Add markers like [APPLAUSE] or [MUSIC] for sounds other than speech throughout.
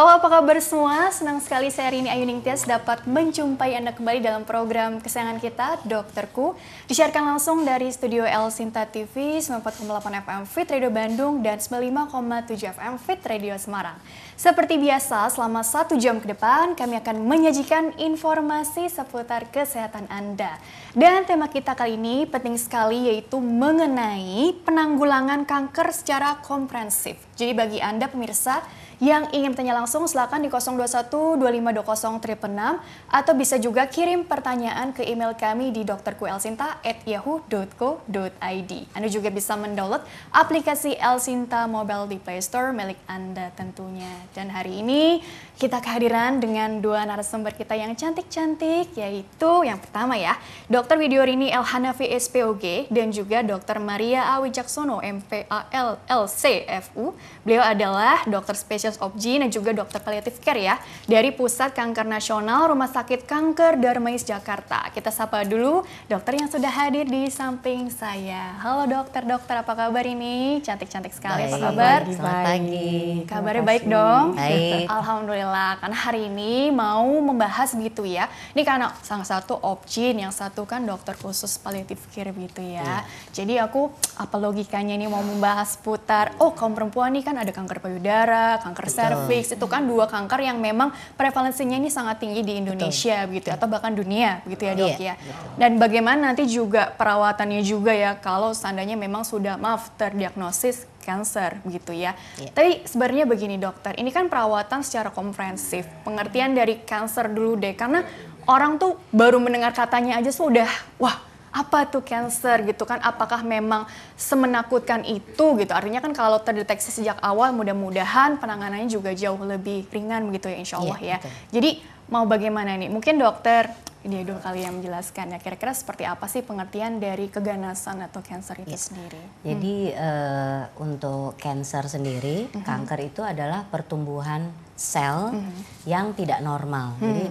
Halo apa kabar semua, senang sekali saya Rini Ayu Ningtyas dapat menjumpai Anda kembali dalam program kesayangan kita, Dokterku. Disiarkan langsung dari studio El Sinta TV, 94,8 FM Fit Radio Bandung dan 95,7 FM Fit Radio Semarang. Seperti biasa, selama satu jam ke depan kami akan menyajikan informasi seputar kesehatan Anda. Dan tema kita kali ini penting sekali yaitu mengenai penanggulangan kanker secara komprehensif. Jadi bagi Anda pemirsa, yang ingin bertanya langsung silakan di 021 2520 tripenam atau bisa juga kirim pertanyaan ke email kami di drkuelsinta@yahoo.co.id. Anda juga bisa mendownload aplikasi Elsinta Mobile di Play Store milik Anda tentunya. Dan hari ini kita kehadiran dengan dua narasumber kita yang cantik-cantik, yaitu yang pertama ya, Dr. Widiorini El Hanafi SPOG dan juga Dr. Maria Awijaksono Wijaksono FU. Beliau adalah dokter spesies obji dan juga dokter palliative care ya, dari Pusat Kanker Nasional Rumah Sakit Kanker Darmais Jakarta. Kita sapa dulu dokter yang sudah hadir di samping saya. Halo dokter, dokter apa kabar ini? Cantik-cantik sekali, baik, apa kabar? Selamat pagi. Selamat pagi. Kabarnya baik dong? Baik. Alhamdulillah. Nela karena hari ini mau membahas gitu ya. Ini karena salah satu opjin, yang satu kan dokter khusus palliative care gitu ya. Yeah. Jadi aku apa logikanya ini mau membahas putar oh kaum perempuan nih kan ada kanker payudara, kanker serviks, itu kan dua kanker yang memang prevalensinya ini sangat tinggi di Indonesia Betul. gitu ya, atau bahkan dunia gitu ya, Dok yeah. ya. Dan bagaimana nanti juga perawatannya juga ya kalau seandainya memang sudah maaf terdiagnosis cancer begitu ya. Yeah. Tapi sebenarnya begini dokter, ini kan perawatan secara komprehensif, pengertian dari cancer dulu deh karena orang tuh baru mendengar katanya aja sudah wah apa tuh cancer gitu kan apakah memang semenakutkan itu gitu artinya kan kalau terdeteksi sejak awal mudah-mudahan penanganannya juga jauh lebih ringan begitu ya insya iya, Allah yeah, ya Okay. jadi mau bagaimana nih mungkin dokter Ideal kali yang menjelaskan ya kira-kira seperti apa sih pengertian dari keganasan atau kanker itu yes. Ya. sendiri. Jadi hmm. uh, untuk kanker sendiri, -hmm. kanker itu adalah pertumbuhan sel -hmm. yang tidak normal. -hmm. Jadi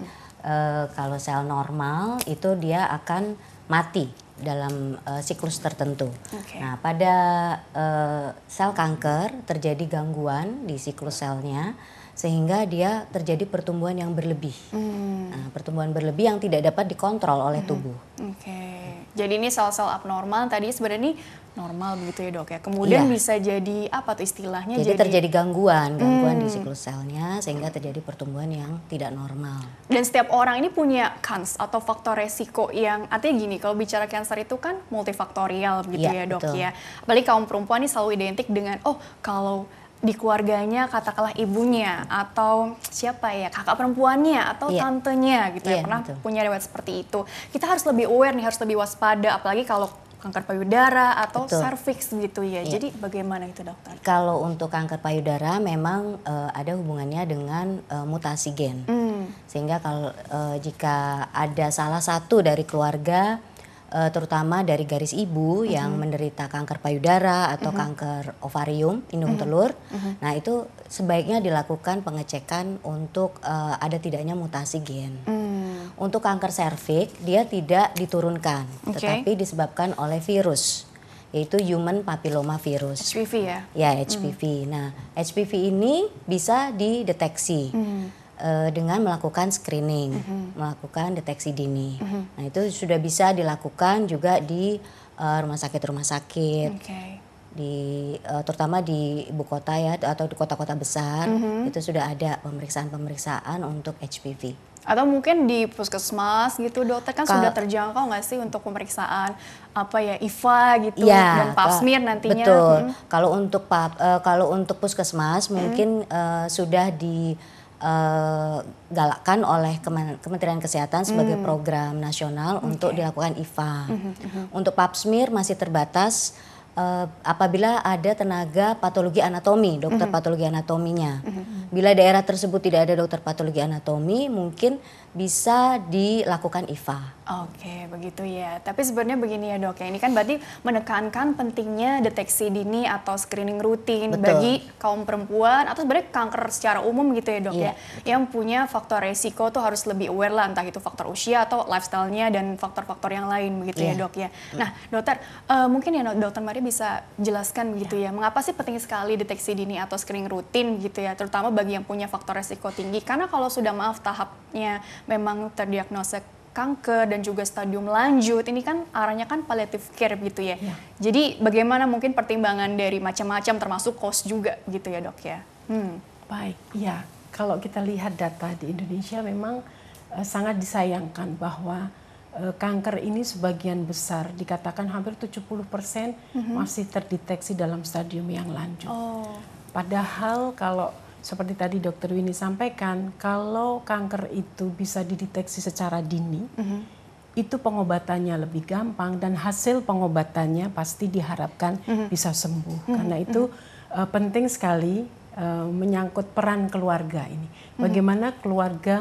uh, kalau sel normal itu dia akan mati dalam uh, siklus tertentu. Okay. Nah, pada uh, sel kanker terjadi gangguan di siklus selnya sehingga dia terjadi pertumbuhan yang berlebih. Hmm. Nah, pertumbuhan berlebih yang tidak dapat dikontrol oleh hmm. tubuh. Oke. Okay. Jadi ini sel-sel abnormal tadi sebenarnya ini normal begitu ya dok ya. Kemudian ya. bisa jadi apa tuh istilahnya? Jadi, jadi... terjadi gangguan, gangguan hmm. di siklus selnya sehingga terjadi pertumbuhan yang tidak normal. Dan setiap orang ini punya kans atau faktor resiko yang artinya gini kalau bicara kanker itu kan multifaktorial begitu ya, ya dok betul. ya. Apalagi kaum perempuan ini selalu identik dengan oh kalau di keluarganya katakanlah ibunya atau siapa ya kakak perempuannya atau yeah. tantenya gitu yeah, ya iya, pernah betul. punya riwayat seperti itu kita harus lebih aware nih harus lebih waspada apalagi kalau kanker payudara atau betul. cervix gitu ya yeah. jadi bagaimana itu dokter kalau untuk kanker payudara memang uh, ada hubungannya dengan uh, mutasi gen mm. sehingga kalau uh, jika ada salah satu dari keluarga uh, terutama dari garis ibu mm -hmm. yang menderita kanker payudara atau mm -hmm. kanker ovarium indung mm -hmm. telur. Mm -hmm. Nah, itu sebaiknya dilakukan pengecekan untuk uh, ada tidaknya mutasi gen. Mm. Untuk kanker serviks dia tidak diturunkan, okay. tetapi disebabkan oleh virus yaitu human papilloma virus. HPV ya? Ya, HPV. Mm. Nah, HPV ini bisa dideteksi. Mm uh, dengan melakukan screening, mm -hmm. melakukan deteksi dini. Mm -hmm. Nah itu sudah bisa dilakukan juga di uh, rumah sakit-rumah sakit. Okay di uh, terutama di ibu kota ya atau di kota-kota besar mm -hmm. itu sudah ada pemeriksaan-pemeriksaan untuk HPV atau mungkin di puskesmas gitu dokter kan Kalo, sudah terjangkau nggak sih untuk pemeriksaan apa ya IVA gitu ya, dan pap smear nantinya betul hmm. kalau untuk pap uh, kalau untuk puskesmas hmm. mungkin uh, sudah di uh, eh, galakan oleh Kementerian Kesehatan sebagai mm. program nasional okay. untuk dilakukan IVA. Mm -hmm. Untuk pap smear masih terbatas uh, apabila ada tenaga patologi anatomi, dokter mm -hmm. patologi anatominya. Mm -hmm. Bila daerah tersebut tidak ada dokter patologi anatomi, mungkin bisa dilakukan IVA. Oke, begitu ya. Tapi sebenarnya begini ya dok ya, ini kan berarti menekankan pentingnya deteksi dini atau screening rutin Betul. bagi kaum perempuan atau sebenarnya kanker secara umum gitu ya dok yeah. ya, iya, yang punya faktor resiko tuh harus lebih aware lah entah itu faktor usia atau lifestyle-nya dan faktor-faktor yang lain begitu yeah. Ya, iya. ya. Eh, ya dok ya. Nah dokter, uh, mungkin ya dokter Mari bisa jelaskan begitu yeah. ya, mengapa sih penting sekali deteksi dini atau screening rutin gitu ya, terutama bagi yang punya faktor resiko tinggi karena kalau sudah maaf tahapnya memang terdiagnosa kanker dan juga stadium lanjut ini kan arahnya kan palliative care gitu ya. ya. Jadi bagaimana mungkin pertimbangan dari macam-macam termasuk cost juga gitu ya dok ya. Hmm. Baik, ya kalau kita lihat data di Indonesia memang uh, sangat disayangkan bahwa uh, kanker ini sebagian besar dikatakan hampir 70% persen mm -hmm. masih terdeteksi dalam stadium yang lanjut. Oh. Padahal kalau seperti tadi dokter Winnie sampaikan, kalau kanker itu bisa dideteksi secara dini, mm -hmm. itu pengobatannya lebih gampang dan hasil pengobatannya pasti diharapkan mm -hmm. bisa sembuh. Mm -hmm. Karena mm-hmm. itu mm -hmm. uh, penting sekali uh, menyangkut peran keluarga ini. Mm-hmm. Bagaimana mm -hmm. keluarga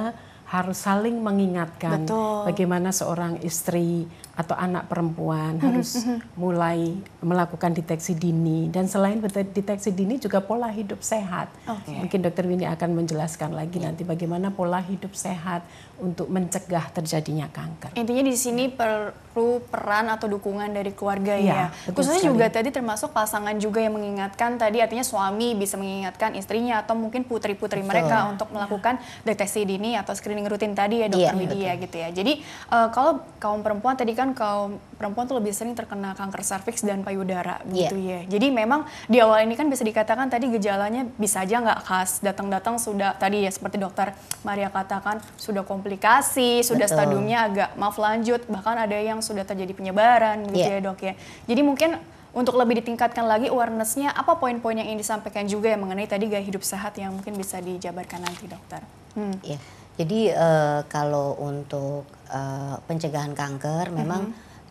harus saling mengingatkan Betul. bagaimana seorang istri atau anak perempuan mm-hmm, harus mm-hmm. mulai melakukan deteksi dini dan selain deteksi dini juga pola hidup sehat. Okay. Mungkin Dokter Windy akan menjelaskan lagi yeah. nanti bagaimana pola hidup sehat untuk mencegah terjadinya kanker. Intinya di sini perlu peran atau dukungan dari keluarga yeah, ya. Iya, Khususnya sekali. juga tadi termasuk pasangan juga yang mengingatkan tadi artinya suami bisa mengingatkan istrinya atau mungkin putri-putri mereka untuk melakukan deteksi dini atau screening rutin tadi ya Dokter yeah, Widya gitu ya. Jadi uh, kalau kaum perempuan tadi kan kan kaum perempuan tuh lebih sering terkena kanker serviks dan payudara iya. gitu yeah. ya. Jadi memang di awal ini kan bisa dikatakan tadi gejalanya bisa aja nggak khas datang-datang sudah tadi ya seperti dokter Maria katakan sudah komplikasi, sudah Betul. stadiumnya agak maaf lanjut, bahkan ada yang sudah terjadi penyebaran gitu yeah. ya dok ya. Jadi mungkin untuk lebih ditingkatkan lagi awarenessnya apa poin-poin yang ingin disampaikan juga ya mengenai tadi gaya hidup sehat yang mungkin bisa dijabarkan nanti dokter. Hmm. Yeah. Jadi uh, kalau untuk uh, pencegahan kanker mm-hmm. memang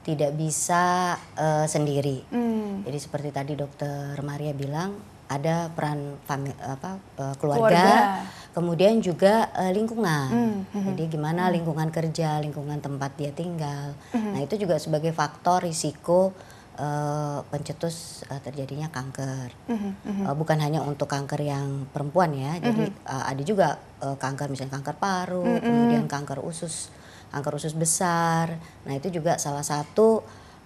tidak bisa uh, sendiri. Mm. Jadi seperti tadi dokter Maria bilang ada peran fami, apa, keluarga, keluarga, kemudian juga uh, lingkungan. Mm -hmm. Jadi gimana mm. lingkungan kerja, lingkungan tempat dia tinggal. Mm -hmm. Nah itu juga sebagai faktor risiko uh, pencetus uh, terjadinya kanker. Mm-hmm. Uh, bukan hanya untuk kanker yang perempuan ya, mm-hmm. jadi uh, ada juga uh, kanker misalnya kanker paru, mm-hmm. kemudian kanker usus, kanker usus besar. Nah itu juga salah satu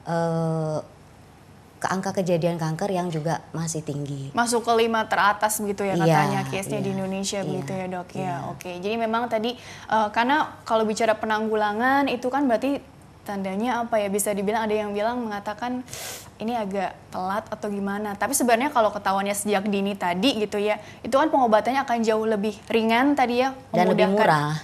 uh, ke angka kejadian kanker yang juga masih tinggi. Masuk ke lima teratas begitu ya iya, katanya yeah, case-nya yeah, di iya, Indonesia yeah, begitu ya dok ya. Iya. Oke, okay. jadi memang tadi uh, karena kalau bicara penanggulangan itu kan berarti tandanya apa ya bisa dibilang ada yang bilang mengatakan ini agak telat atau gimana tapi sebenarnya kalau ketahuannya sejak dini tadi gitu ya itu kan pengobatannya akan jauh lebih ringan tadi ya dan lebih murah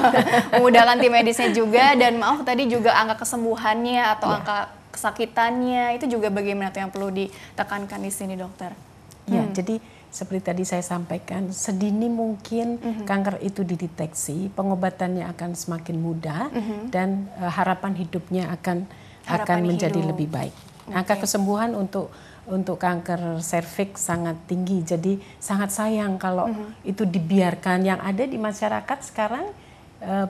[LAUGHS] memudahkan tim medisnya juga dan maaf tadi juga angka kesembuhannya atau ya. angka kesakitannya itu juga bagaimana tuh yang perlu ditekankan di sini dokter ya hmm. jadi seperti tadi saya sampaikan, sedini mungkin mm-hmm. kanker itu dideteksi, pengobatannya akan semakin mudah mm-hmm. dan uh, harapan hidupnya akan harapan akan menjadi hidup. lebih baik. Okay. Angka kesembuhan untuk untuk kanker serviks sangat tinggi. Jadi sangat sayang kalau mm-hmm. itu dibiarkan. Yang ada di masyarakat sekarang uh,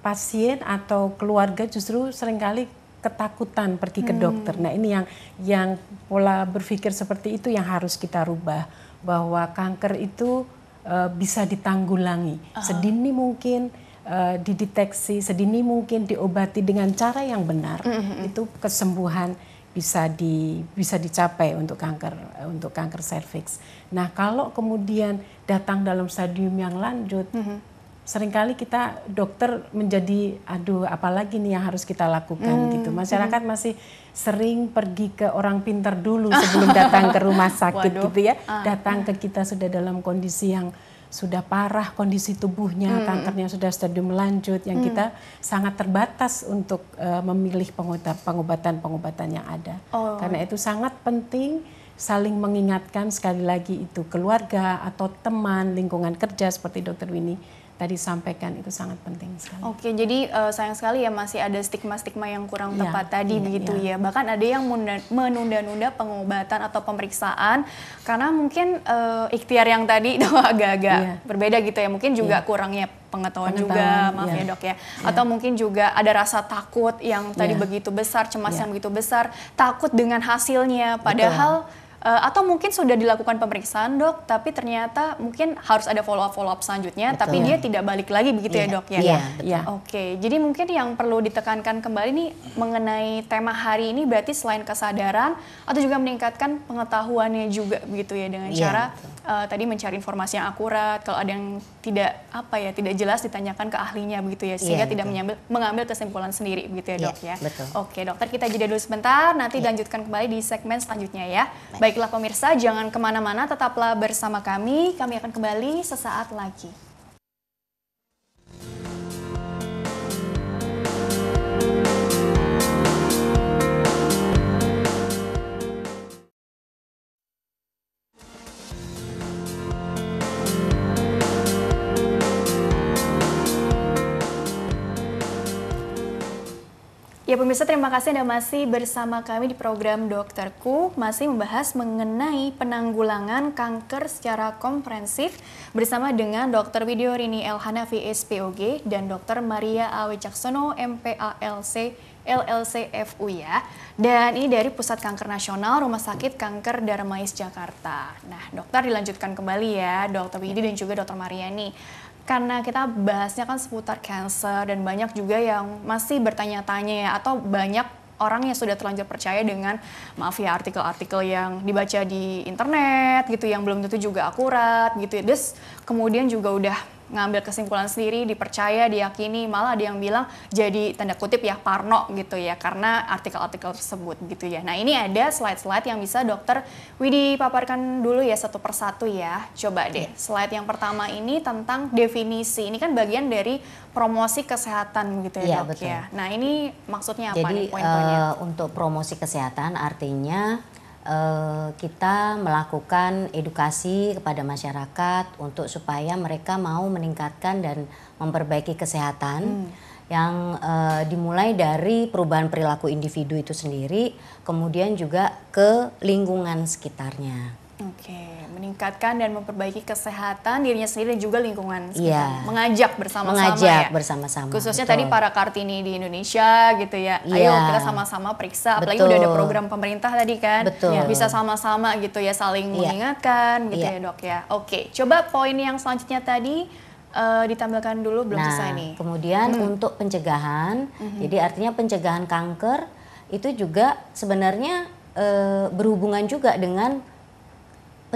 pasien atau keluarga justru seringkali ketakutan pergi ke dokter. Hmm. Nah, ini yang yang pola berpikir seperti itu yang harus kita rubah bahwa kanker itu uh, bisa ditanggulangi uh -huh. sedini mungkin uh, dideteksi sedini mungkin diobati dengan cara yang benar mm -hmm. itu kesembuhan bisa di bisa dicapai untuk kanker eh, untuk kanker serviks. Nah, kalau kemudian datang dalam stadium yang lanjut mm -hmm seringkali kita dokter menjadi aduh apalagi nih yang harus kita lakukan hmm. gitu. Hmm. Masyarakat hmm. masih sering pergi ke orang pintar dulu sebelum datang ke rumah [LAUGHS] sakit Waduh. gitu ya. Ah, ah. Datang ke kita sudah dalam kondisi yang sudah parah kondisi tubuhnya, hmm. kankernya sudah stadium lanjut yang hmm. kita sangat terbatas untuk uh, memilih pengobatan-pengobatan yang ada. Oh. Karena itu sangat penting saling mengingatkan sekali lagi itu keluarga atau teman, lingkungan kerja seperti Dokter Winnie tadi sampaikan itu sangat penting sekali. Oke, jadi uh, sayang sekali ya masih ada stigma-stigma yang kurang ya, tepat tadi ya, begitu ya. ya. Bahkan ada yang menunda-nunda pengobatan atau pemeriksaan karena mungkin uh, ikhtiar yang tadi [LAUGHS] itu agak-agak ya. berbeda gitu ya. Mungkin juga ya. kurangnya pengetahuan, pengetahuan juga, iya. maaf ya, ya dok ya. ya. Atau mungkin juga ada rasa takut yang tadi ya. begitu besar, cemas ya. yang begitu besar, takut dengan hasilnya padahal Betul Eh, atau mungkin sudah dilakukan pemeriksaan dok, tapi ternyata mungkin harus ada follow up follow up selanjutnya, betul. tapi dia tidak balik lagi begitu yeah. ya iya. dok ya. Iya. Yeah, ya, Oke, okay. jadi mungkin yang perlu ditekankan kembali nih mengenai tema hari ini berarti selain kesadaran atau juga meningkatkan pengetahuannya juga begitu ya dengan yeah, cara uh, tadi mencari informasi yang akurat. Kalau ada yang tidak apa ya tidak jelas ditanyakan ke ahlinya begitu ya sehingga yeah, tidak menyambil, mengambil kesimpulan sendiri begitu ya iya, dok yeah, ya. Oke okay, dokter kita jeda dulu sebentar, nanti yeah. dilanjutkan kembali di segmen selanjutnya ya. Baik. Baik Baiklah pemirsa, jangan kemana-mana, tetaplah bersama kami. Kami akan kembali sesaat lagi. Pemirsa terima kasih Anda masih bersama kami di program Dokterku masih membahas mengenai penanggulangan kanker secara komprehensif bersama dengan Dr. Widyo Rini Elhana VSPOG dan Dr. Maria Awe Caksono MPALC LLC FU ya. Dan ini dari Pusat Kanker Nasional Rumah Sakit Kanker Darmais Jakarta. Nah, dokter dilanjutkan kembali ya, Dokter Widi dan juga Dokter Mariani karena kita bahasnya kan seputar cancer dan banyak juga yang masih bertanya-tanya ya atau banyak orang yang sudah terlanjur percaya dengan maaf ya artikel-artikel yang dibaca di internet gitu yang belum tentu juga akurat gitu ya. Terus kemudian juga udah ngambil kesimpulan sendiri, dipercaya, diyakini, malah ada yang bilang jadi tanda kutip ya parno gitu ya karena artikel-artikel tersebut gitu ya. Nah ini ada slide-slide yang bisa dokter Widi paparkan dulu ya satu persatu ya. Coba deh iya. slide yang pertama ini tentang definisi. Ini kan bagian dari promosi kesehatan gitu ya, iya, ya dok betul. ya. Nah ini maksudnya apa jadi, nih poin-poinnya? Uh, untuk promosi kesehatan artinya Eh, kita melakukan edukasi kepada masyarakat untuk supaya mereka mau meningkatkan dan memperbaiki kesehatan. Hmm yang uh, dimulai dari perubahan perilaku individu itu sendiri, kemudian juga ke lingkungan sekitarnya. Oke, okay. meningkatkan dan memperbaiki kesehatan dirinya sendiri dan juga lingkungan sekitar. Yeah. Mengajak bersama-sama Mengajak ya. bersama-sama. Khususnya betul. tadi para Kartini di Indonesia gitu ya. Yeah. Ayo iya. kita sama-sama periksa apalagi betul. udah ada program pemerintah tadi kan. Betul. Ya, bisa sama-sama gitu ya saling yeah. mengingatkan gitu yeah. ya, Dok ya. Oke, okay. coba poin yang selanjutnya tadi uh, ditampilkan dulu belum nah, selesai nih. Kemudian hmm. untuk pencegahan, hmm. jadi artinya pencegahan kanker itu juga sebenarnya uh, berhubungan juga dengan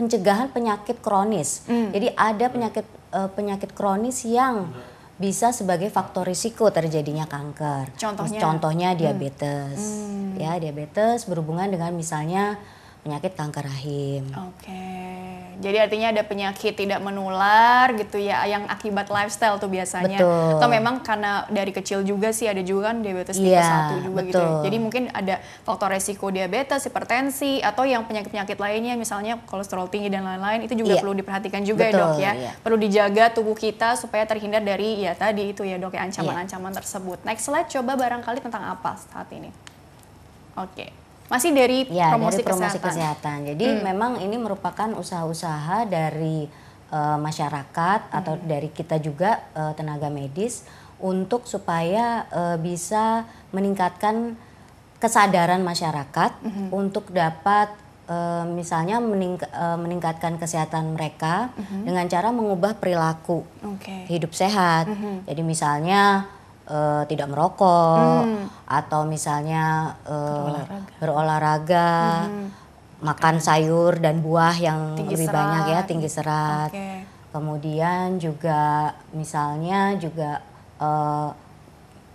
pencegahan penyakit kronis. Mm. Jadi ada penyakit uh, penyakit kronis yang bisa sebagai faktor risiko terjadinya kanker. Contohnya, Contohnya hmm. diabetes. Mm. Ya, diabetes berhubungan dengan misalnya penyakit kanker rahim. Oke. Okay. Jadi artinya ada penyakit tidak menular gitu ya yang akibat lifestyle tuh biasanya. Betul. Atau memang karena dari kecil juga sih ada juga kan diabetes tipe yeah, 1 juga betul. gitu. Ya. Jadi mungkin ada faktor resiko diabetes, hipertensi atau yang penyakit-penyakit lainnya misalnya kolesterol tinggi dan lain-lain itu juga yeah. perlu diperhatikan juga ya, betul, ya Dok ya. Yeah. Perlu dijaga tubuh kita supaya terhindar dari ya tadi itu ya Dok ya ancaman-ancaman yeah. tersebut. Next slide coba barangkali tentang apa saat ini. Oke. Okay. Masih dari ya, promosi, dari promosi kesehatan. kesehatan. Jadi hmm. memang ini merupakan usaha-usaha dari uh, masyarakat hmm. atau dari kita juga uh, tenaga medis untuk supaya uh, bisa meningkatkan kesadaran masyarakat hmm untuk dapat uh, misalnya meningk- uh, meningkatkan kesehatan mereka hmm dengan cara mengubah perilaku okay. hidup sehat. hmm Jadi misalnya uh, tidak merokok hmm. atau misalnya uh, berolahraga, berolahraga hmm. makan sayur dan buah yang tinggi lebih serat. banyak ya tinggi serat. Okay. Kemudian juga misalnya juga uh,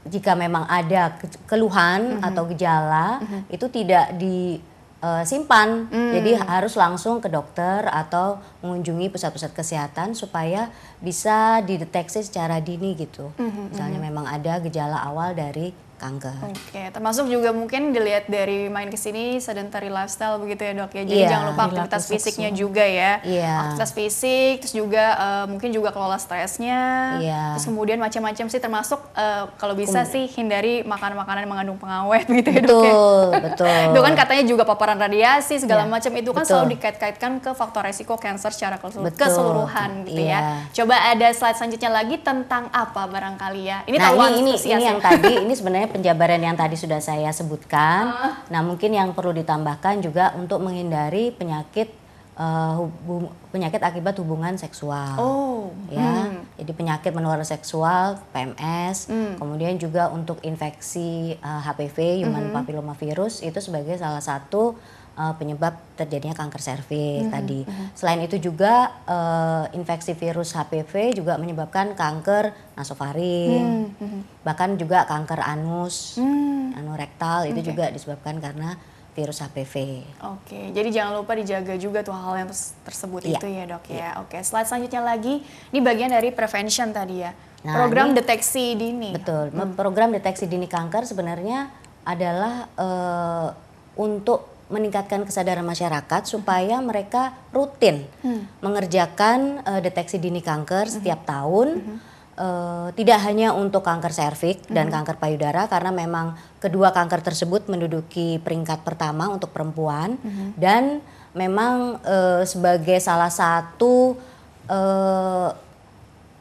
jika memang ada keluhan mm -hmm. atau gejala mm -hmm. itu tidak di uh, simpan. Hmm. Jadi harus langsung ke dokter atau mengunjungi pusat-pusat kesehatan supaya bisa dideteksi secara dini gitu. Hmm. hmm Misalnya hmm. memang ada gejala awal dari kanker. Oke, okay. termasuk juga mungkin dilihat dari main ke sini sedentary lifestyle begitu ya dok ya. Jadi yeah, jangan lupa aktivitas fisiknya seksu. juga ya. Yeah. Aktivitas fisik, terus juga uh, mungkin juga kelola stresnya. Yeah. Terus kemudian macam-macam sih termasuk uh, kalau bisa Kum. sih hindari makanan-makanan mengandung pengawet [LAUGHS] gitu ya dok ya. Betul, betul. kan katanya juga paparan radiasi segala yeah. macam itu kan betul. selalu dikait-kaitkan ke faktor resiko kanker secara betul. keseluruhan gitu yeah. ya. Iya. Coba ada slide selanjutnya lagi tentang apa barangkali ya. Ini nah, ini, ini, ini ya. yang tadi ini sebenarnya sebenarnya penjabaran yang tadi sudah saya sebutkan. Uh. Nah, mungkin yang perlu ditambahkan juga untuk menghindari penyakit uh, hubung, penyakit akibat hubungan seksual. Oh. Ya. Hmm. Jadi penyakit menular seksual, PMS, hmm. kemudian juga untuk infeksi uh, eh, HPV, human hmm. papilloma virus itu sebagai salah satu uh, penyebab terjadinya kanker serviks mm -hmm. tadi. Mm -hmm. Selain itu juga uh, infeksi virus HPV juga menyebabkan kanker nasofaring, mm -hmm. bahkan juga kanker anus, mm. anorektal itu juga disebabkan karena virus HPV. Oke, jadi jangan lupa dijaga juga tuh hal yang tersebut yeah. itu ya dok ya. Oke, iya. Oke, slide selanjutnya lagi, ini bagian dari prevention tadi ya. Nah, program ini, deteksi dini. Betul, hmm. program deteksi dini kanker sebenarnya adalah uh, untuk meningkatkan kesadaran masyarakat supaya mereka rutin hmm. mengerjakan uh, deteksi dini kanker setiap hmm. tahun. Hmm. Uh, tidak hanya untuk kanker serviks dan hmm. kanker payudara karena memang kedua kanker tersebut menduduki peringkat pertama untuk perempuan hmm. dan memang uh, sebagai salah satu uh,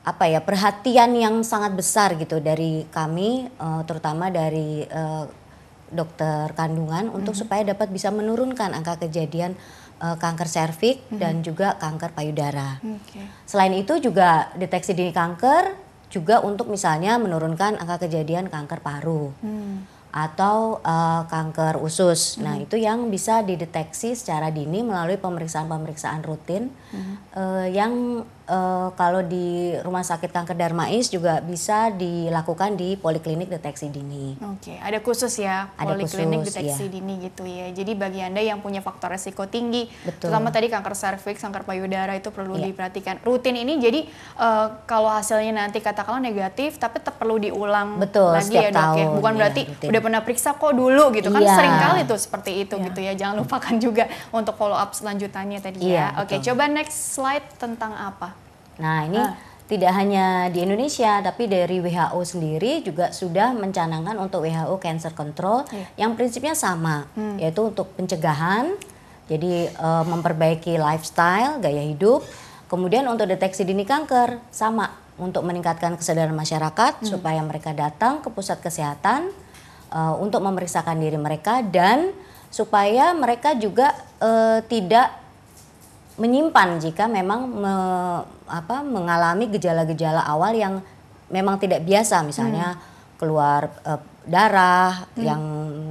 apa ya perhatian yang sangat besar gitu dari kami uh, terutama dari uh, dokter kandungan hmm. untuk mm-hmm. supaya dapat bisa menurunkan angka kejadian uh, kanker serviks hmm. dan juga kanker payudara. Okay. Selain itu juga deteksi dini kanker juga untuk misalnya menurunkan angka kejadian kanker paru. Hmm atau uh, kanker usus. Hmm. Nah, mm-hmm. itu yang bisa dideteksi secara dini melalui pemeriksaan-pemeriksaan rutin hmm. uh, yang Uh, kalau di rumah sakit kanker Darmais juga bisa dilakukan di poliklinik deteksi dini. Oke, okay. ada khusus ya ada poliklinik khusus, deteksi iya. dini gitu ya. Jadi bagi anda yang punya faktor resiko tinggi, Betul. terutama tadi kanker serviks, kanker payudara itu perlu yeah. diperhatikan. Rutin ini jadi uh, kalau hasilnya nanti katakanlah negatif, tapi tetap perlu diulang Betul, lagi ya dok ya. tahun, ya. Bukan iya, berarti rutin. udah pernah periksa kok dulu gitu kan iya. sering kali tuh seperti itu yeah. gitu ya. Jangan lupakan juga untuk follow up selanjutannya tadi yeah, ya. Iya, Oke, okay, coba next slide tentang apa? Nah, ini uh. tidak hanya di Indonesia, tapi dari WHO sendiri juga sudah mencanangkan untuk WHO Cancer Control yeah. yang prinsipnya sama, hmm. yaitu untuk pencegahan, jadi uh, memperbaiki lifestyle, gaya hidup, kemudian untuk deteksi dini kanker sama untuk meningkatkan kesadaran masyarakat hmm. supaya mereka datang ke pusat kesehatan uh, untuk memeriksakan diri mereka dan supaya mereka juga uh, tidak menyimpan jika memang me, apa, mengalami gejala-gejala awal yang memang tidak biasa, misalnya hmm. keluar uh, darah hmm. yang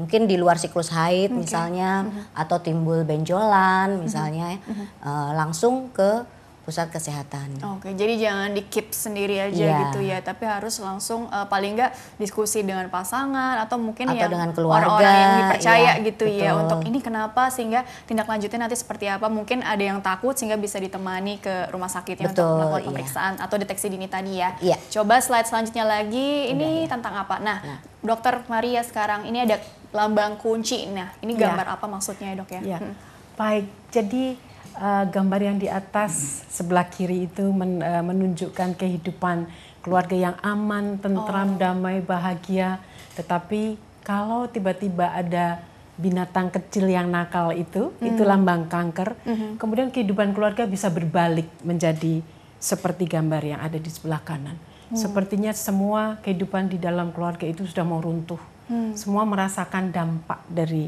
mungkin di luar siklus haid okay. misalnya, hmm. atau timbul benjolan hmm. misalnya, ya. hmm. uh, langsung ke pusat kesehatan. Oke, jadi jangan di keep sendiri aja yeah. gitu ya, tapi harus langsung uh, paling nggak diskusi dengan pasangan atau mungkin atau yang dengan keluarga orang-orang yang dipercaya yeah, gitu ya, betul. ya untuk ini kenapa sehingga tindak lanjutnya nanti seperti apa? Mungkin ada yang takut sehingga bisa ditemani ke rumah sakit betul, untuk melakukan iya. pemeriksaan atau deteksi dini tadi ya. Yeah. Coba slide selanjutnya lagi ini Udah, ya. tentang apa? Nah, nah, Dokter Maria sekarang ini ada lambang kunci. Nah, ini gambar yeah. apa maksudnya ya, Dok ya? Yeah. Hmm. Baik, jadi uh, gambar yang di atas sebelah kiri itu men, uh, menunjukkan kehidupan keluarga yang aman, tentram, oh. damai, bahagia. Tetapi kalau tiba-tiba ada binatang kecil yang nakal itu, mm. itu lambang kanker. -hmm. Kemudian kehidupan keluarga bisa berbalik menjadi seperti gambar yang ada di sebelah kanan. Mm. Sepertinya semua kehidupan di dalam keluarga itu sudah mau runtuh. Mm. Semua merasakan dampak dari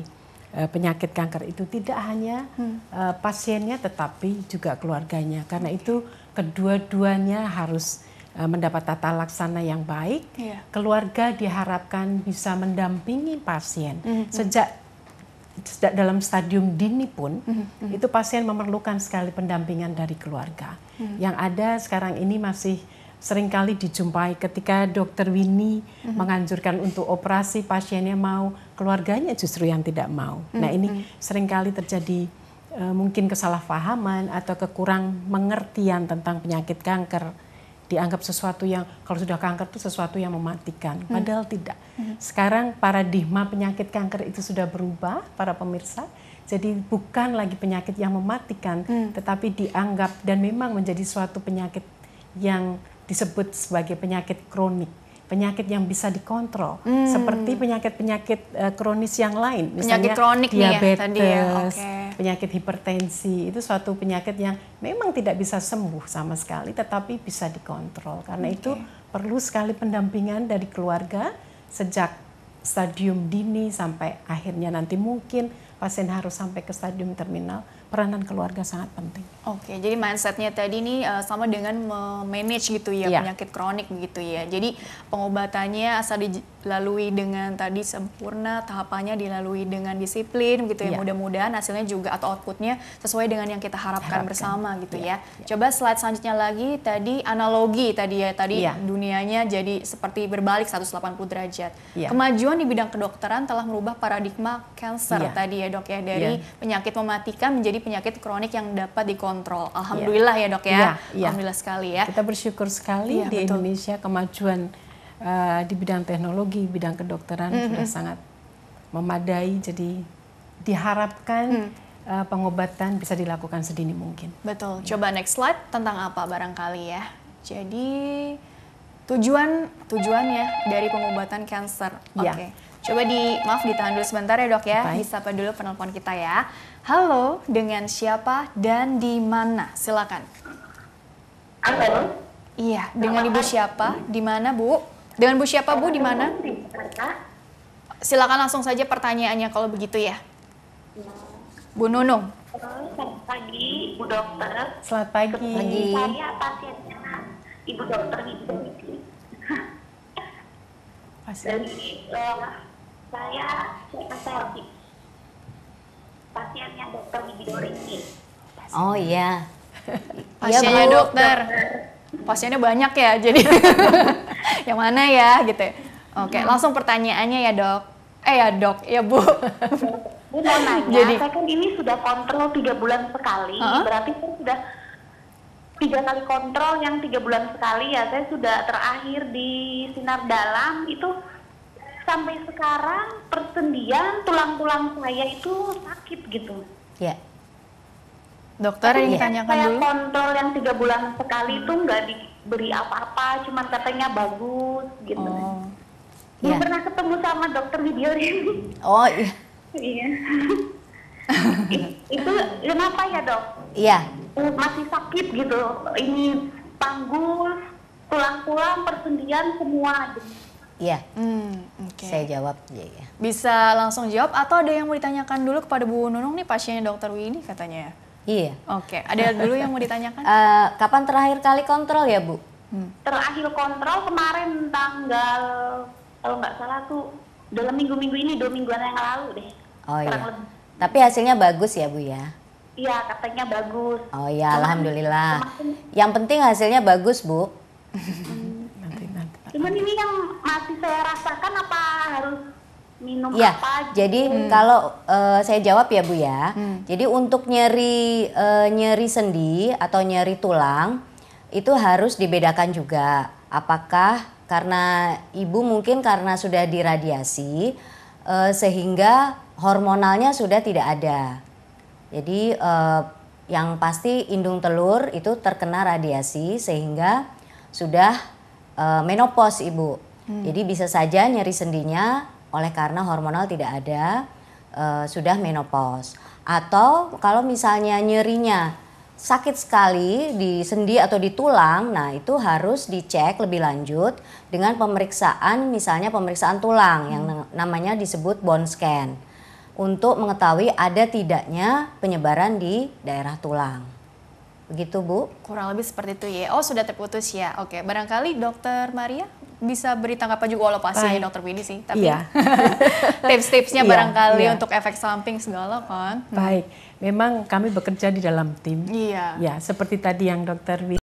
Eh, penyakit kanker itu tidak hanya hmm. uh, pasiennya tetapi juga keluarganya. Karena itu kedua-duanya harus eh, mendapat tata laksana yang baik. Yeah. Keluarga diharapkan bisa mendampingi pasien mm -hmm. sejak sejak dalam stadium dini pun mm -hmm. itu pasien memerlukan sekali pendampingan dari keluarga. Mm -hmm. Yang ada sekarang ini masih seringkali dijumpai ketika dokter Winnie mm -hmm. menganjurkan untuk operasi pasiennya mau keluarganya justru yang tidak mau. Mm -hmm. Nah ini seringkali terjadi e, mungkin kesalahpahaman atau kekurang mengertian tentang penyakit kanker dianggap sesuatu yang kalau sudah kanker itu sesuatu yang mematikan mm. padahal hmm. tidak. Hmm. Sekarang paradigma penyakit kanker itu sudah berubah para pemirsa. Jadi bukan lagi penyakit yang mematikan hmm. tetapi dianggap dan memang menjadi suatu penyakit yang disebut sebagai penyakit kronik penyakit yang bisa dikontrol hmm. seperti penyakit-penyakit uh, kronis yang lain misalnya penyakit kronik diabetes, ya, tadi ya. Okay. penyakit hipertensi itu suatu penyakit yang memang tidak bisa sembuh sama sekali tetapi bisa dikontrol karena okay. itu perlu sekali pendampingan dari keluarga sejak stadium dini sampai akhirnya nanti mungkin pasien harus sampai ke stadium terminal peranan keluarga sangat penting. Oke, jadi mindsetnya tadi ini eh, sama dengan memanage gitu ya, ya penyakit kronik gitu ya. Jadi pengobatannya asal di lalui dengan tadi sempurna tahapannya dilalui dengan disiplin gitu ya, ya. mudah-mudahan hasilnya juga atau outputnya sesuai dengan yang kita harapkan, harapkan. bersama gitu iya, ya. ya. Coba slide selanjutnya lagi tadi analogi tadi ya tadi ya. dunianya jadi seperti berbalik 180 derajat. Ya. Kemajuan di bidang kedokteran telah merubah paradigma cancer ya. tadi ya dok ya dari ya. penyakit mematikan menjadi penyakit kronik yang dapat dikontrol. Iya. Alhamdulillah ya, ya dok ya. ya. ya. Alhamdulillah sekali ya. Kita bersyukur sekali ya, di betul. Indonesia kemajuan uh, di bidang teknologi, bidang kedokteran mm -hmm. sudah sangat memadai. Jadi diharapkan mm. uh, pengobatan bisa dilakukan sedini mungkin. Betul. Ya. Coba next slide tentang apa barangkali ya. Jadi tujuan tujuannya dari pengobatan kanker. Iya. Oke. Okay. Ya. Coba di maaf ditahan dulu sebentar ya dok ya. Bisa Disapa dulu penelpon kita ya. Halo, dengan siapa dan di mana? Silakan. Halo. Iya, dengan ibu siapa? Di mana bu? Dengan Bu siapa Bu di mana? Silakan langsung saja pertanyaannya kalau begitu ya. Iya. Bu Nunung. Selamat pagi Bu Dokter. Selamat pagi. Selamat pagi. Saya pasiennya Ibu Dokter Ibu Pasien. Dari, uh, eh, saya CSLB. Pasiennya Dokter Ibu Oh iya. Pasiennya ya, dokter. dokter pasiennya banyak ya [LAUGHS] jadi yang mana ya gitu oke hmm. langsung pertanyaannya ya dok eh ya dok ya bu Bu mau nanya, jadi, saya kan ini sudah kontrol tiga bulan sekali, uh-huh. berarti saya sudah tiga kali kontrol yang tiga bulan sekali ya. Saya sudah terakhir di sinar dalam itu sampai sekarang persendian tulang-tulang saya itu sakit gitu. Ya. Yeah. Dokter yang ditanyakan dulu. kontrol yang tiga bulan sekali itu nggak diberi apa-apa, cuma katanya bagus gitu. Oh. Belum ya. pernah ketemu sama dokter video [LAUGHS] Oh iya. Iya. itu kenapa ya dok? Iya. Uh, masih sakit gitu. Ini panggul, tulang-tulang, persendian semua. Gitu. Iya. Hmm, okay. Saya jawab ya, ya. Bisa langsung jawab atau ada yang mau ditanyakan dulu kepada Bu Nunung nih pasiennya dokter ini katanya ya? Iya. Oke, okay. ada dulu yang mau ditanyakan? Uh, [LAUGHS] kapan terakhir kali kontrol ya, Bu? Hmm. Terakhir kontrol kemarin tanggal kalau nggak salah tuh dalam minggu-minggu ini dua mingguan yang lalu deh. Oh iya. Tapi hasilnya bagus ya, Bu ya? Iya, katanya bagus. Oh iya, alhamdulillah. Yang penting hasilnya bagus, Bu. Hmm. Nanti nanti. Cuman ini yang masih saya rasakan apa harus minum ya, apa? Jadi gitu. hmm. kalau uh, saya jawab ya Bu ya. Hmm. Jadi untuk nyeri uh, nyeri sendi atau nyeri tulang itu harus dibedakan juga apakah karena ibu mungkin karena sudah diradiasi uh, sehingga hormonalnya sudah tidak ada. Jadi uh, yang pasti indung telur itu terkena radiasi sehingga sudah uh, menopause ibu. Hmm. Jadi bisa saja nyeri sendinya oleh karena hormonal tidak ada e, sudah menopause atau kalau misalnya nyerinya sakit sekali di sendi atau di tulang, nah itu harus dicek lebih lanjut dengan pemeriksaan misalnya pemeriksaan tulang hmm. yang namanya disebut bone scan untuk mengetahui ada tidaknya penyebaran di daerah tulang. Begitu Bu? Kurang lebih seperti itu ya. Oh sudah terputus ya. Oke, barangkali dokter Maria bisa beri tanggapan juga walau pasti dokter Widi sih, tapi yeah. [LAUGHS] tips-tipsnya yeah, barangkali yeah. untuk efek samping segala kan. Hmm. Baik, memang kami bekerja di dalam tim. Iya. Ya, seperti tadi yang dokter Widi